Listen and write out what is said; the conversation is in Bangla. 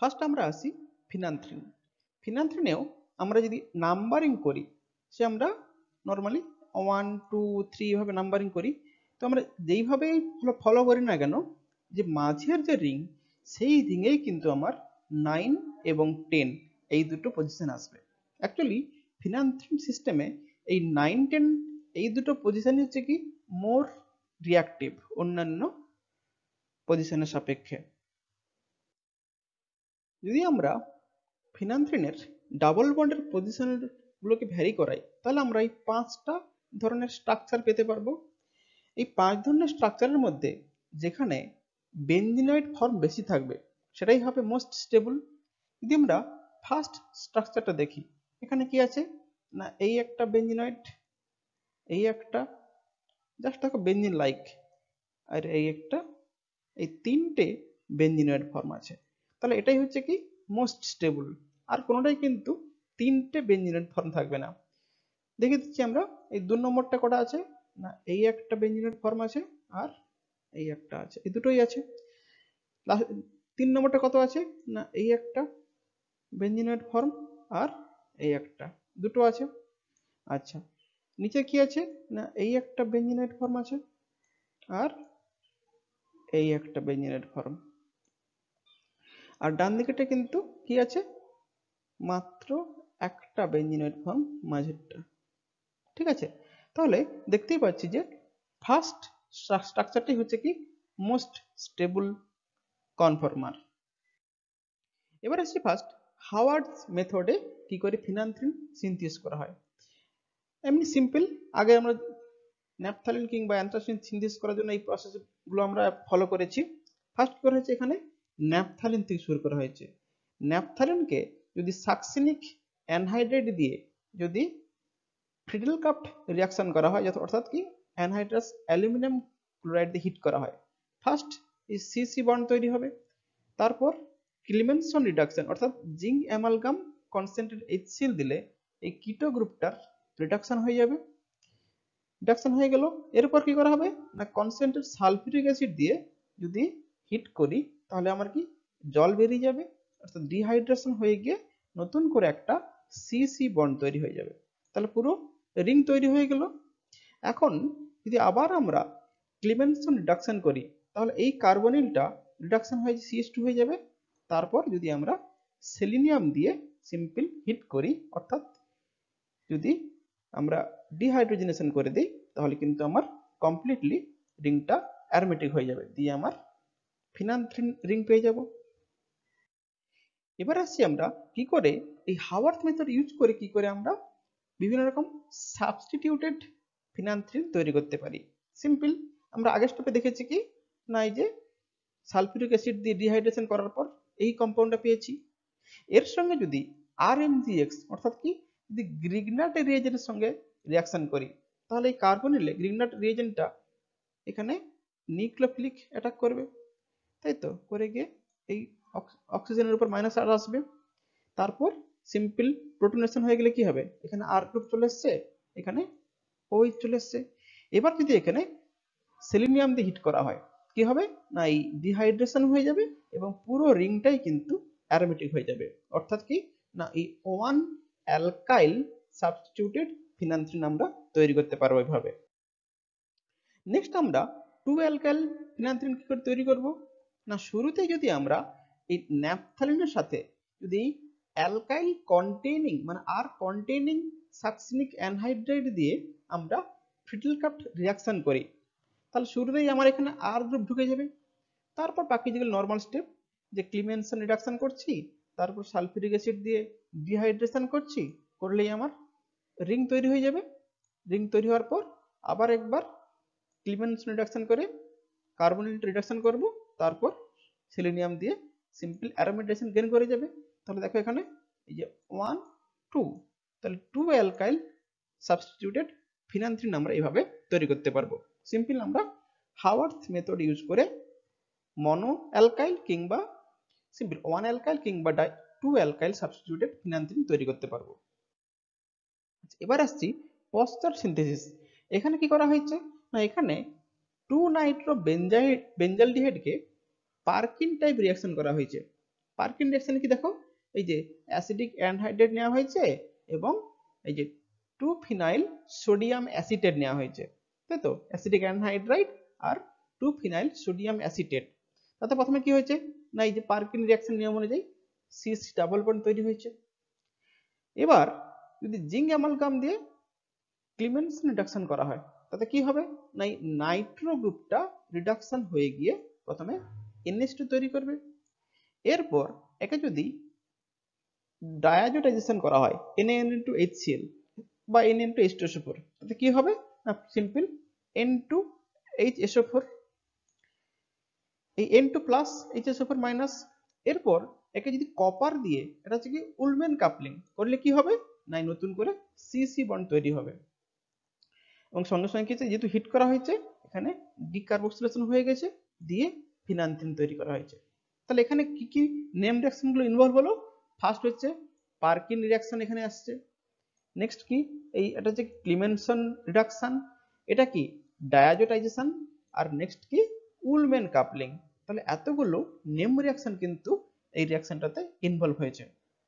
ফার্স্ট আমরা আসি ফিনান্থ্রিন ফিনান্থ্রিনেও আমরা যদি নাম্বারিং করি সে আমরা নর্মালি ওয়ান টু থ্রি এভাবে নাম্বারিং করি তো আমরা যেইভাবেই ফলো করি না কেন যে মাঝের যে রিং সেই রিংয়েই কিন্তু আমার নাইন এবং টেন এই দুটো পজিশন আসবে অ্যাকচুয়ালি ফিনান্থ্রিন সিস্টেমে এই নাইন টেন এই দুটো পজিশান হচ্ছে কি মোর রিয়াক্টিভ অন্যান্য পজিশনের সাপেক্ষে যদি আমরা ফিনান্স ডাবল বন্ডের পজিশনগুলোকে ভ্যারি করাই তাহলে আমরা এই পাঁচটা ধরনের স্ট্রাকচার পেতে পারবো এই পাঁচ ধরনের স্ট্রাকচারের মধ্যে যেখানে বেঞ্জিনয়েড ফর্ম বেশি থাকবে সেটাই হবে মোস্ট স্টেবল যদি আমরা ফার্স্ট স্ট্রাকচারটা দেখি এখানে কি আছে না এই একটা বেঞ্জিনয়েড এই একটা জাস্ট দেখো বেঞ্জিন লাইক আর এই একটা এই তিনটে বেঞ্জিনয়েড ফর্ম আছে তাহলে এটাই হচ্ছে কি মোস্ট স্টেবল আর কোনোটাই কিন্তু তিনটে বেঞ্জিনের ফর্ম থাকবে না দেখে দিচ্ছি আমরা এই দু নম্বরটা কটা আছে না এই একটা বেঞ্জিনের ফর্ম আছে আর এই একটা আছে এই দুটোই আছে তিন নম্বরটা কত আছে না এই একটা বেঞ্জিনেট ফর্ম আর এই একটা দুটো আছে আচ্ছা নিচে কি আছে না এই একটা বেঞ্জিনেট ফর্ম আছে আর এই একটা বেঞ্জিনেট ফর্ম আর ডান দিকেটা কিন্তু কি আছে মাত্র একটা বেঞ্জিনের ফর্ম মাঝেরটা ঠিক আছে তাহলে দেখতেই পাচ্ছি যে ফার্স্ট স্ট্রাকচারটি হচ্ছে কি মোস্ট স্টেবল কনফর্মার এবার আসছি ফার্স্ট হাওয়ার্ডস মেথডে কি করে ফিনান্থ্রিন সিনথিস করা হয় এমনি সিম্পল আগে আমরা ন্যাপথালিন কিংবা অ্যান্থ্রাসিন সিনথিস করার জন্য এই প্রসেসগুলো আমরা ফলো করেছি ফার্স্ট করা হচ্ছে এখানে ন্যাপথালিন থেকে শুরু করা হয়েছে ন্যাপথালিনকে যদি সাকসিনিক অ্যানহাইড্রেট দিয়ে যদি ফ্রিডল কাপ্ট রিয়াকশন করা হয় অর্থাৎ কি অ্যানহাইড্রাস অ্যালুমিনিয়াম ক্লোরাইড দিয়ে হিট করা হয় ফার্স্ট এই সি সি বন্ড তৈরি হবে তারপর ক্লিমেনসন রিডাকশন অর্থাৎ জিঙ্ক অ্যামালগাম কনসেন্ট্রেট এইচসিএল দিলে এই কিটো গ্রুপটার রিডাকশন হয়ে যাবে রিডাকশন হয়ে গেল এরপর কি করা হবে না কনসেন্ট্রেট সালফিউরিক অ্যাসিড দিয়ে যদি হিট করি তাহলে আমার কি জল বেরিয়ে যাবে অর্থাৎ ডিহাইড্রেশন হয়ে গিয়ে নতুন করে একটা সি সি বন্ড তৈরি হয়ে যাবে তাহলে পুরো রিং তৈরি হয়ে গেল এখন যদি আবার আমরা ক্লিমেনশন রিডাকশন করি তাহলে এই কার্বনিলটা রিডাকশন হয়ে সিএস টু হয়ে যাবে তারপর যদি আমরা সেলিনিয়াম দিয়ে সিম্পল হিট করি অর্থাৎ যদি আমরা ডিহাইড্রোজেনেশন করে দিই তাহলে কিন্তু আমার কমপ্লিটলি রিংটা অ্যারোমেটিক হয়ে যাবে দিয়ে আমার ফিনান্স রিং পেয়ে যাব এবার আসছি আমরা কি করে এই হাওয়ার্থ মেথড ইউজ করে কি করে আমরা বিভিন্ন রকম সাবস্টিটিউটেড ফিনান্স রিং তৈরি করতে পারি সিম্পল আমরা আগের স্টপে দেখেছি কি না এই যে সালফিউরিক অ্যাসিড দিয়ে ডিহাইড্রেশন করার পর এই কম্পাউন্ডটা পেয়েছি এর সঙ্গে যদি আর অর্থাৎ কি যদি গ্রিগনাট রিয়েজেন্টের সঙ্গে রিয়াকশন করি তাহলে এই কার্বনিলে গ্রিগনাট রিয়েজেন্টটা এখানে নিউক্লিওফিলিক অ্যাটাক করবে তাই তো করে গিয়ে এই অক্সিজেনের উপর মাইনাস আর আসবে তারপর সিম্পল প্রোটোনেশন হয়ে গেলে কি হবে এখানে আর গ্রুপ চলে এসছে এখানে ওই চলে এসছে এবার যদি এখানে সেলিনিয়াম দিয়ে হিট করা হয় কি হবে না এই ডিহাইড্রেশন হয়ে যাবে এবং পুরো রিংটাই কিন্তু অ্যারোমেটিক হয়ে যাবে অর্থাৎ কি না এই ওয়ান অ্যালকাইল সাবস্টিটিউটেড ফিনান্থ্রিন আমরা তৈরি করতে পারবো এইভাবে নেক্সট আমরা টু অ্যালকাইল ফিনান্থ্রিন কি করে তৈরি করব না শুরুতে যদি আমরা এই ন্যাপথালিনের সাথে যদি অ্যালকাইল কন্টেনিং মানে আর কন্টেনিং সাকসিনিক অ্যানহাইড্রাইড দিয়ে আমরা ফিটল কাপ রিয়াকশন করি তাহলে শুরুতেই আমার এখানে আর গ্রুপ ঢুকে যাবে তারপর বাকি যেগুলো নর্মাল স্টেপ যে ক্লিমেনশন রিডাকশন করছি তারপর সালফিউরিক অ্যাসিড দিয়ে ডিহাইড্রেশন করছি করলেই আমার রিং তৈরি হয়ে যাবে রিং তৈরি হওয়ার পর আবার একবার ক্লিমেনশন রিডাকশন করে কার্বন রিডাকশন করব তারপর সিলিনিয়াম দিয়ে সিম্পল অ্যারোমেটেশন গেন করে যাবে তাহলে দেখো এখানে এই যে ওয়ান টু তাহলে টু অ্যালকাইল সাবস্টিটিউটেড ফিনান্থ্রিন আমরা এইভাবে তৈরি করতে পারবো সিম্পল আমরা হাওয়ার্থ মেথড ইউজ করে মনো অ্যালকাইল কিংবা সিম্পল ওয়ান অ্যালকাইল কিংবা di two alkyl substituted phenanthrene তৈরি করতে পারবো আচ্ছা, এবার আসছি পস্তার সিনথেসিস এখানে কি করা হয়েছে না এখানে টু নাইট্রো বেঞ্জালডিহাইডকে পার্কিন টাইপ রিয়াকশন করা হয়েছে পার্কিন রিয়াকশন কি দেখো এই যে অ্যাসিডিক অ্যানহাইড্রেট নেওয়া হয়েছে এবং এই যে টু ফিনাইল সোডিয়াম অ্যাসিটেট নেওয়া হয়েছে তাই তো অ্যাসিডিক অ্যানহাইড্রাইট আর টু ফিনাইল সোডিয়াম অ্যাসিটেট তাতে প্রথমে কি হয়েছে না এই যে পার্কিন রিয়াকশন নিয়ম অনুযায়ী সিস ডাবল বন্ড তৈরি হয়েছে এবার যদি জিঙ্ক অ্যামালগাম দিয়ে ক্লিমেন্স রিডাকশন করা হয় তাতে কি হবে না নাইট্রো গ্রুপটা রিডাকশন হয়ে গিয়ে প্রথমে এনএস টু তৈরি করবে এরপর একে যদি ডায়াজোটাইজেশন করা হয় N N two H Cl বা N N two H two SO four তাতে কি হবে না simple N two H SO four এই N two plus H SO four minus এরপর একে যদি কপার দিয়ে এটা হচ্ছে কি উলমেন কাপলিং করলে কি হবে না নতুন করে সি বন্ড তৈরি হবে এবং সঙ্গে সঙ্গে কিছু যেহেতু হিট করা হয়েছে এখানে ডিকার্বক্সিলেশন হয়ে গেছে দিয়ে ফিনান্থিন তৈরি করা হয়েছে তাহলে এখানে কি কি নেম রিয়াকশনগুলো ইনভলভ হলো ফার্স্ট হচ্ছে পার্কিন রিয়াকশন এখানে আসছে নেক্সট কি এই এটা হচ্ছে ক্লিমেনশন রিডাকশন এটা কি ডায়াজোটাইজেশন আর নেক্সট কি উলমেন কাপলিং তাহলে এতগুলো নেম রিয়াকশন কিন্তু এই রিয়াকশনটাতে ইনভলভ হয়েছে